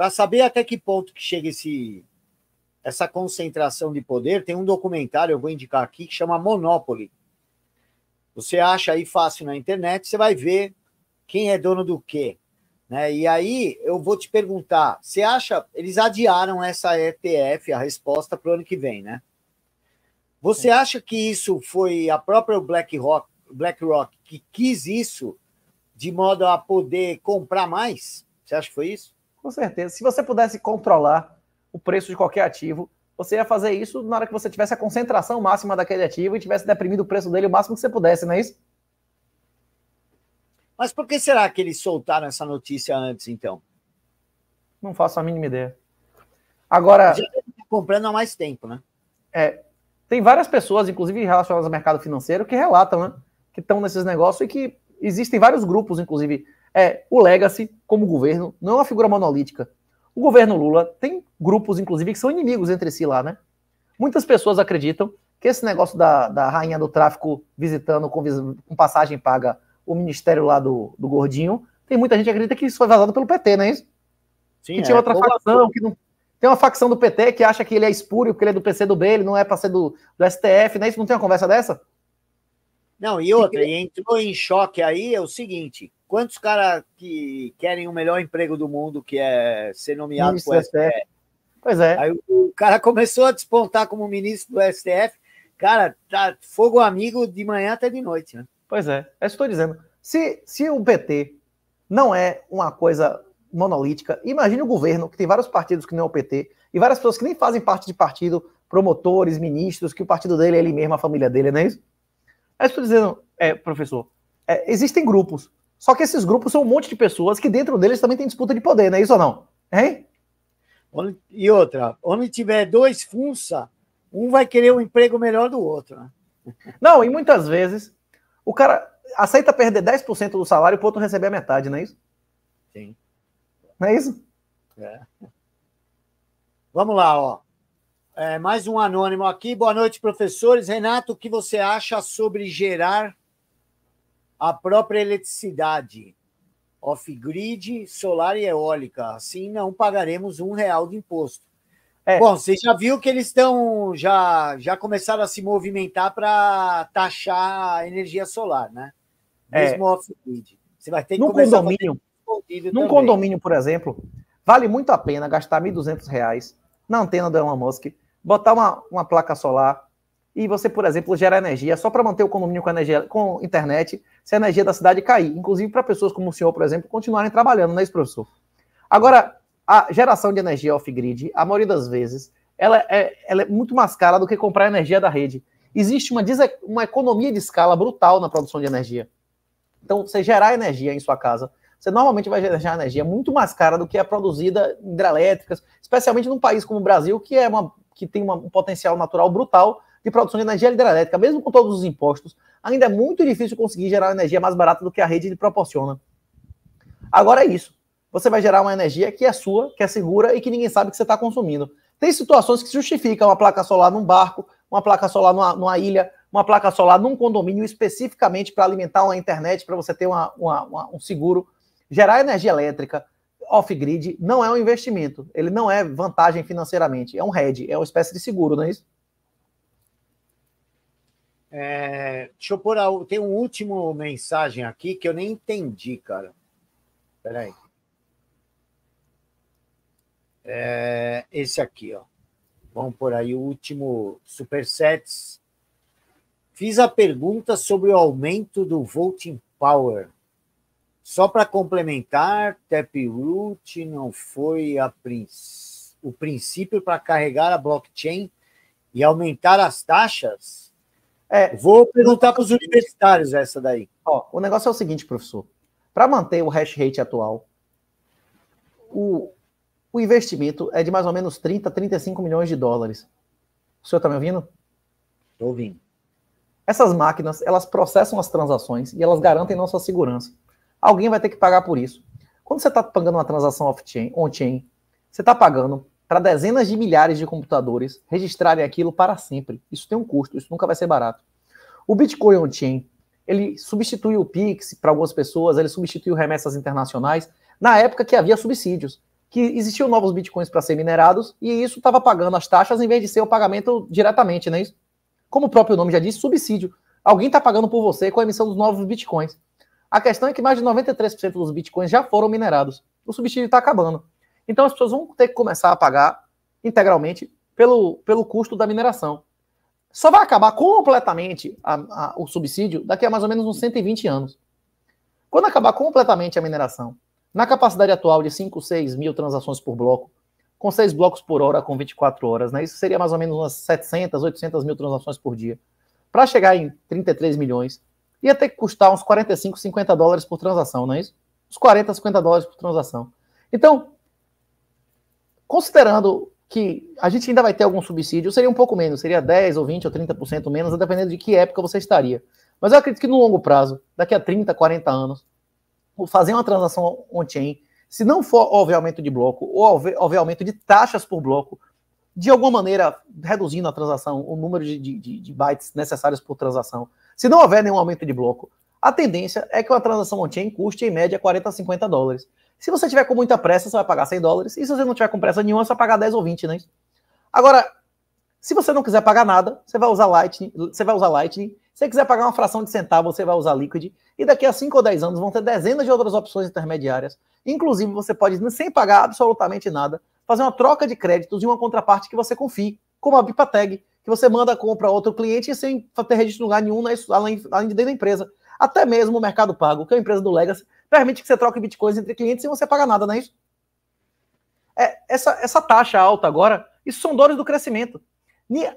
Para saber até que ponto que chega esse, essa concentração de poder, tem um documentário, eu vou indicar aqui, que chama Monopoly. Você acha aí fácil na internet, você vai ver quem é dono do quê. Né? E aí eu vou te perguntar, você acha, eles adiaram essa ETF, a resposta para o ano que vem, né? Você é. acha que isso foi a própria BlackRock, BlackRock que quis isso de modo a poder comprar mais? Você acha que foi isso? Com certeza. Se você pudesse controlar o preço de qualquer ativo, você ia fazer isso na hora que você tivesse a concentração máxima daquele ativo e tivesse deprimido o preço dele o máximo que você pudesse, não é isso? Mas por que será que eles soltaram essa notícia antes, então? Não faço a mínima ideia. Agora. Já comprando há mais tempo, né? É. Tem várias pessoas, inclusive relacionadas ao mercado financeiro, que relatam, né? Que estão nesses negócios e que existem vários grupos, inclusive, é o Legacy como governo não é uma figura monolítica. O governo Lula tem grupos, inclusive, que são inimigos entre si lá, né? Muitas pessoas acreditam que esse negócio da, da rainha do tráfico visitando com, com passagem paga o ministério lá do, do Gordinho, tem muita gente que acredita que isso foi vazado pelo PT, não é isso? Sim, que tinha é. outra facção, que não... Tem uma facção do PT que acha que ele é espúrio, porque ele é do PC do B, ele não é para ser do, do STF, não é isso? Não tem uma conversa dessa? Não, e outra, e entrou em choque aí é o seguinte: Quantos caras que querem o melhor emprego do mundo, que é ser nomeado ministro pro STF? Pois é. Aí o cara começou a despontar como ministro do STF. Cara, tá fogo amigo de manhã até de noite, né? Pois é, é isso que estou dizendo. Se, se o PT não é uma coisa monolítica, imagine o governo, que tem vários partidos que não é o PT, e várias pessoas que nem fazem parte de partido, promotores, ministros, que o partido dele é ele mesmo, a família dele, não é isso? É estou dizendo, é, professor, é, existem grupos. Só que esses grupos são um monte de pessoas que dentro deles também tem disputa de poder, não é isso ou não? Hein? E outra, onde tiver dois funça, um vai querer um emprego melhor do outro. Né? Não, e muitas vezes o cara aceita perder 10% do salário para o outro receber a metade, não é isso? Sim. Não é isso? É. Vamos lá, ó. É, mais um anônimo aqui. Boa noite, professores. Renato, o que você acha sobre gerar a própria eletricidade off-grid, solar e eólica. Assim não pagaremos um real de imposto. É. Bom, você já viu que eles estão já já começaram a se movimentar para taxar a energia solar, né? É. Mesmo é. off-grid. Você vai ter que num condomínio, num também. condomínio, por exemplo, vale muito a pena gastar R$ 1.200 na antena do Elon Musk, botar uma, uma placa solar, e você, por exemplo, gera energia só para manter o condomínio com energia, com internet, se a energia da cidade cair, inclusive para pessoas como o senhor, por exemplo, continuarem trabalhando, não é isso, professor? Agora, a geração de energia off-grid, a maioria das vezes, ela é, ela é, muito mais cara do que comprar energia da rede. Existe uma, uma economia de escala brutal na produção de energia. Então, você gerar energia em sua casa, você normalmente vai gerar energia muito mais cara do que a é produzida em hidrelétricas, especialmente num país como o Brasil, que é uma que tem uma, um potencial natural brutal de produção de energia hidrelétrica, mesmo com todos os impostos, ainda é muito difícil conseguir gerar energia mais barata do que a rede lhe proporciona. Agora é isso. Você vai gerar uma energia que é sua, que é segura e que ninguém sabe que você está consumindo. Tem situações que justificam uma placa solar num barco, uma placa solar numa, numa ilha, uma placa solar num condomínio especificamente para alimentar uma internet, para você ter uma, uma, uma, um seguro. Gerar energia elétrica off-grid não é um investimento, ele não é vantagem financeiramente, é um RED, é uma espécie de seguro, não é isso? É, deixa eu pôr. A, tem um último mensagem aqui que eu nem entendi, cara. Peraí. É, esse aqui, ó. Vamos por aí o último supersets. Fiz a pergunta sobre o aumento do voting power. Só para complementar, Taproot não foi princ... o princípio para carregar a blockchain e aumentar as taxas? É, Vou perguntar para os universitários essa daí. Ó, o negócio é o seguinte, professor. Para manter o hash rate atual, o, o investimento é de mais ou menos 30, 35 milhões de dólares. O senhor está me ouvindo? Estou ouvindo. Essas máquinas, elas processam as transações e elas garantem nossa segurança. Alguém vai ter que pagar por isso. Quando você está pagando uma transação off-chain, on-chain, você está pagando para dezenas de milhares de computadores registrarem aquilo para sempre. Isso tem um custo, isso nunca vai ser barato. O Bitcoin on-chain, ele substitui o Pix para algumas pessoas, ele substituiu remessas internacionais na época que havia subsídios, que existiam novos bitcoins para ser minerados e isso estava pagando as taxas em vez de ser o pagamento diretamente, não é isso? Como o próprio nome já diz, subsídio. Alguém está pagando por você com a emissão dos novos bitcoins. A questão é que mais de 93% dos bitcoins já foram minerados. O subsídio está acabando. Então as pessoas vão ter que começar a pagar integralmente pelo, pelo custo da mineração. Só vai acabar completamente a, a, o subsídio daqui a mais ou menos uns 120 anos. Quando acabar completamente a mineração, na capacidade atual de 5, 6 mil transações por bloco, com 6 blocos por hora, com 24 horas, né? isso seria mais ou menos umas 700, 800 mil transações por dia. Para chegar em 33 milhões, ia ter que custar uns 45, 50 dólares por transação, não é isso? Uns 40, 50 dólares por transação. Então, considerando que a gente ainda vai ter algum subsídio, seria um pouco menos, seria 10 ou 20 ou 30% menos, dependendo de que época você estaria. Mas eu acredito que no longo prazo, daqui a 30, 40 anos, fazer uma transação on-chain, se não for houver aumento de bloco ou houver, aumento de taxas por bloco, de alguma maneira reduzindo a transação, o número de, de, de bytes necessários por transação, se não houver nenhum aumento de bloco, a tendência é que uma transação on-chain custe em média 40 a 50 dólares. Se você tiver com muita pressa, você vai pagar 100 dólares. E se você não tiver com pressa nenhuma, você vai pagar 10 ou 20, né? Agora, se você não quiser pagar nada, você vai usar Lightning, você vai usar Lightning. Se você quiser pagar uma fração de centavo, você vai usar Liquid. E daqui a 5 ou 10 anos vão ter dezenas de outras opções intermediárias. Inclusive, você pode, sem pagar absolutamente nada, fazer uma troca de créditos e uma contraparte que você confie, como a Bipateg, que você manda a compra a outro cliente sem ter registro em lugar nenhum né? além, além de dentro da empresa. Até mesmo o Mercado Pago, que é a empresa do Legacy, permite que você troque bitcoins entre clientes sem você pagar nada, não é isso? É, essa, essa taxa alta agora, isso são dores do crescimento.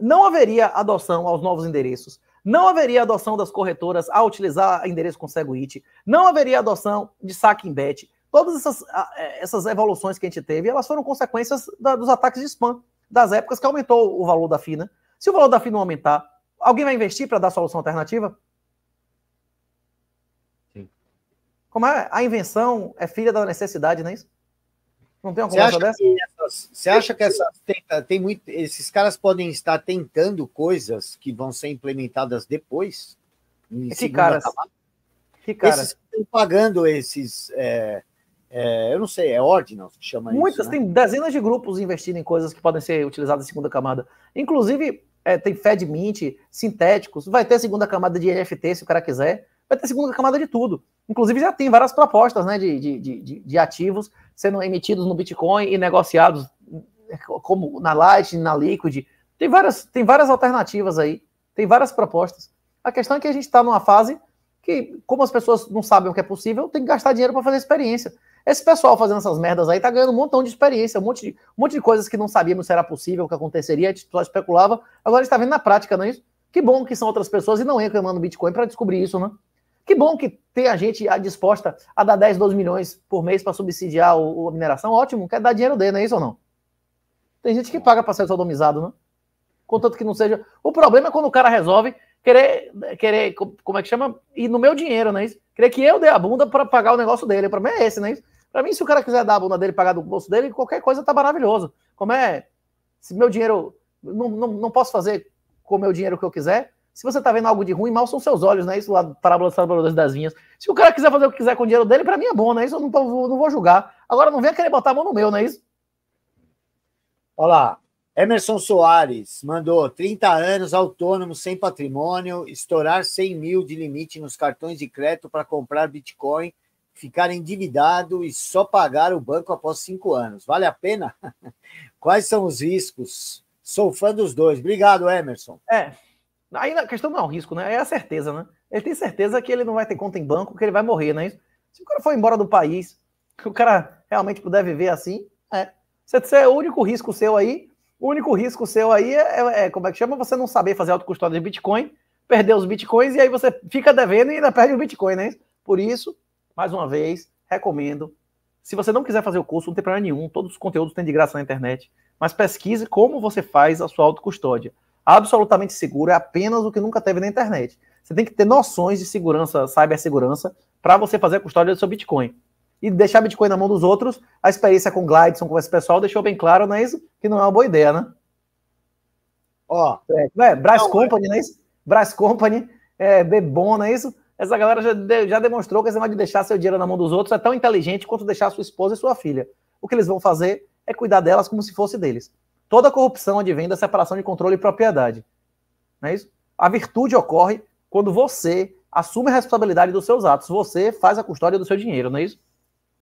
Não haveria adoção aos novos endereços, não haveria adoção das corretoras a utilizar endereço com SegWit, não haveria adoção de saque em bet. Todas essas, é, essas evoluções que a gente teve, elas foram consequências da, dos ataques de spam, das épocas que aumentou o valor da FINA. Se o valor da FINA não aumentar, alguém vai investir para dar solução alternativa? Como é, a invenção é filha da necessidade, não é isso? Não tem uma conversa dessa? Essas, você acha que essas tenta, tem muito, esses caras podem estar tentando coisas que vão ser implementadas depois? Esse caras? Que caras? Esses que estão pagando esses. É, é, eu não sei, é ordinals que chama Muitas, isso. Muitas, né? tem dezenas de grupos investindo em coisas que podem ser utilizadas em segunda camada. Inclusive, é, tem FedMint, sintéticos, vai ter segunda camada de NFT se o cara quiser, vai ter segunda camada de tudo. Inclusive, já tem várias propostas né, de, de, de, de ativos sendo emitidos no Bitcoin e negociados é, como na Light, na Liquid. Tem várias, tem várias alternativas aí, tem várias propostas. A questão é que a gente está numa fase que, como as pessoas não sabem o que é possível, tem que gastar dinheiro para fazer experiência. Esse pessoal fazendo essas merdas aí está ganhando um montão de experiência, um monte de, um monte de coisas que não sabíamos se era possível, que aconteceria, a gente só especulava. Agora a gente está vendo na prática, não é isso? Que bom que são outras pessoas e não eu que Bitcoin para descobrir isso, né? Que bom que tem a gente disposta a dar 10, 12 milhões por mês para subsidiar a mineração. Ótimo, quer dar dinheiro dele, não é isso ou não? Tem gente que paga para ser sodomizado, né? Contanto que não seja. O problema é quando o cara resolve querer, querer como é que chama? E no meu dinheiro, não é isso? Querer que eu dê a bunda para pagar o negócio dele. O problema é esse, não é isso? Para mim, se o cara quiser dar a bunda dele, pagar do bolso dele, qualquer coisa tá maravilhoso. Como é. Se meu dinheiro. Não, não, não posso fazer com o meu dinheiro o que eu quiser, se você tá vendo algo de ruim, mal são seus olhos, né? Isso lá do Parábola Saborosa das Vinhas. Se o cara quiser fazer o que quiser com o dinheiro dele, para mim é bom, né? Isso eu não, tô, não vou julgar. Agora não venha querer botar a mão no meu, não é isso? Olha lá. Emerson Soares mandou 30 anos autônomo, sem patrimônio, estourar 100 mil de limite nos cartões de crédito para comprar Bitcoin, ficar endividado e só pagar o banco após cinco anos. Vale a pena? Quais são os riscos? Sou fã dos dois. Obrigado, Emerson. É, Aí a questão não é o risco, né? É a certeza, né? Ele tem certeza que ele não vai ter conta em banco, que ele vai morrer, né? Se o cara for embora do país, que o cara realmente puder viver assim, é. Você, você é o único risco seu aí, o único risco seu aí é, é, é como é que chama? Você não saber fazer autocustódia de Bitcoin, perder os Bitcoins e aí você fica devendo e ainda perde o Bitcoin, né? Por isso, mais uma vez, recomendo. Se você não quiser fazer o curso, não tem problema nenhum, todos os conteúdos têm de graça na internet, mas pesquise como você faz a sua autocustódia absolutamente seguro é apenas o que nunca teve na internet. Você tem que ter noções de segurança, cibersegurança, para você fazer a custódia do seu Bitcoin. E deixar Bitcoin na mão dos outros, a experiência com Glideson, com esse pessoal, deixou bem claro, não é isso? Que não é uma boa ideia, né? Ó, oh, é, né, Brás não, é. Company, não é isso? Brás Company, é, Bebon, não é isso? Essa galera já, de, já demonstrou que esse negócio de deixar seu dinheiro na mão dos outros é tão inteligente quanto deixar sua esposa e sua filha. O que eles vão fazer é cuidar delas como se fosse deles. Toda corrupção advém da separação de controle e propriedade. Não é isso? A virtude ocorre quando você assume a responsabilidade dos seus atos, você faz a custódia do seu dinheiro, não é isso?